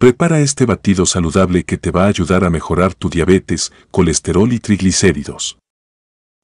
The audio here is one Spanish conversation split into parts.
Prepara este batido saludable que te va a ayudar a mejorar tu diabetes, colesterol y triglicéridos.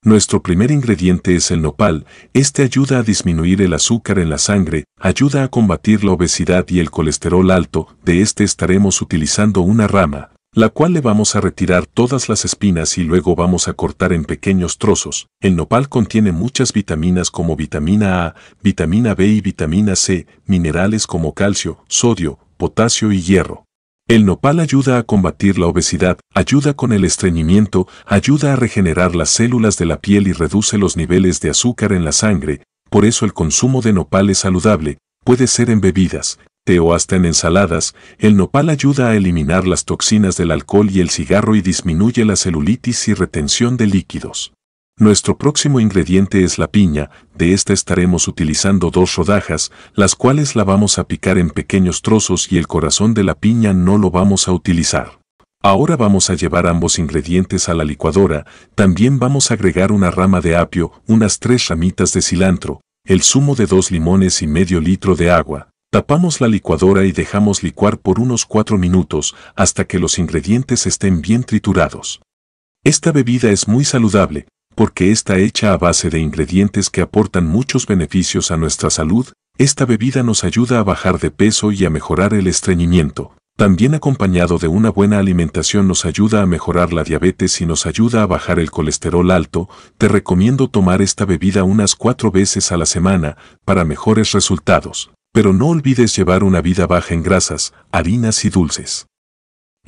Nuestro primer ingrediente es el nopal, este ayuda a disminuir el azúcar en la sangre, ayuda a combatir la obesidad y el colesterol alto, de este estaremos utilizando una rama, la cual le vamos a retirar todas las espinas y luego vamos a cortar en pequeños trozos. El nopal contiene muchas vitaminas como vitamina A, vitamina B y vitamina C, minerales como calcio, sodio, potasio y hierro. El nopal ayuda a combatir la obesidad, ayuda con el estreñimiento, ayuda a regenerar las células de la piel y reduce los niveles de azúcar en la sangre, por eso el consumo de nopal es saludable, puede ser en bebidas, té o hasta en ensaladas, el nopal ayuda a eliminar las toxinas del alcohol y el cigarro y disminuye la celulitis y retención de líquidos. Nuestro próximo ingrediente es la piña, de esta estaremos utilizando dos rodajas, las cuales la vamos a picar en pequeños trozos y el corazón de la piña no lo vamos a utilizar. Ahora vamos a llevar ambos ingredientes a la licuadora, también vamos a agregar una rama de apio, unas tres ramitas de cilantro, el zumo de dos limones y medio litro de agua. Tapamos la licuadora y dejamos licuar por unos 4 minutos hasta que los ingredientes estén bien triturados. Esta bebida es muy saludable, porque está hecha a base de ingredientes que aportan muchos beneficios a nuestra salud, esta bebida nos ayuda a bajar de peso y a mejorar el estreñimiento. También acompañado de una buena alimentación nos ayuda a mejorar la diabetes y nos ayuda a bajar el colesterol alto, te recomiendo tomar esta bebida unas cuatro veces a la semana para mejores resultados. Pero no olvides llevar una vida baja en grasas, harinas y dulces.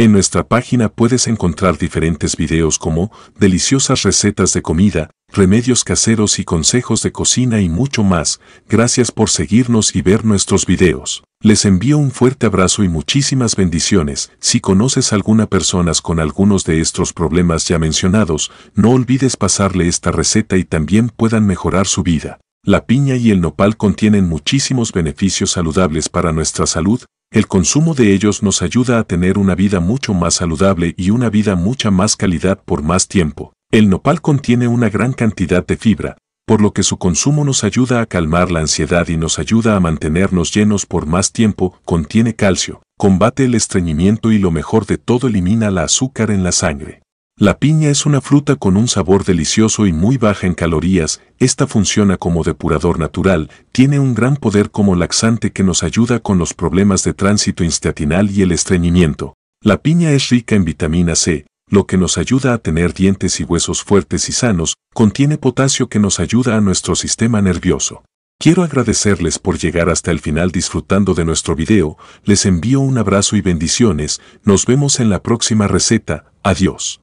En nuestra página puedes encontrar diferentes videos como deliciosas recetas de comida, remedios caseros y consejos de cocina y mucho más. Gracias por seguirnos y ver nuestros videos. Les envío un fuerte abrazo y muchísimas bendiciones. Si conoces alguna persona con algunos de estos problemas ya mencionados, no olvides pasarle esta receta y también puedan mejorar su vida. La piña y el nopal contienen muchísimos beneficios saludables para nuestra salud, el consumo de ellos nos ayuda a tener una vida mucho más saludable y una vida mucha más calidad por más tiempo. El nopal contiene una gran cantidad de fibra, por lo que su consumo nos ayuda a calmar la ansiedad y nos ayuda a mantenernos llenos por más tiempo, contiene calcio, combate el estreñimiento y lo mejor de todo elimina la azúcar en la sangre. La piña es una fruta con un sabor delicioso y muy baja en calorías, esta funciona como depurador natural, tiene un gran poder como laxante que nos ayuda con los problemas de tránsito intestinal y el estreñimiento. La piña es rica en vitamina C, lo que nos ayuda a tener dientes y huesos fuertes y sanos, contiene potasio que nos ayuda a nuestro sistema nervioso. Quiero agradecerles por llegar hasta el final disfrutando de nuestro video, les envío un abrazo y bendiciones, nos vemos en la próxima receta, adiós.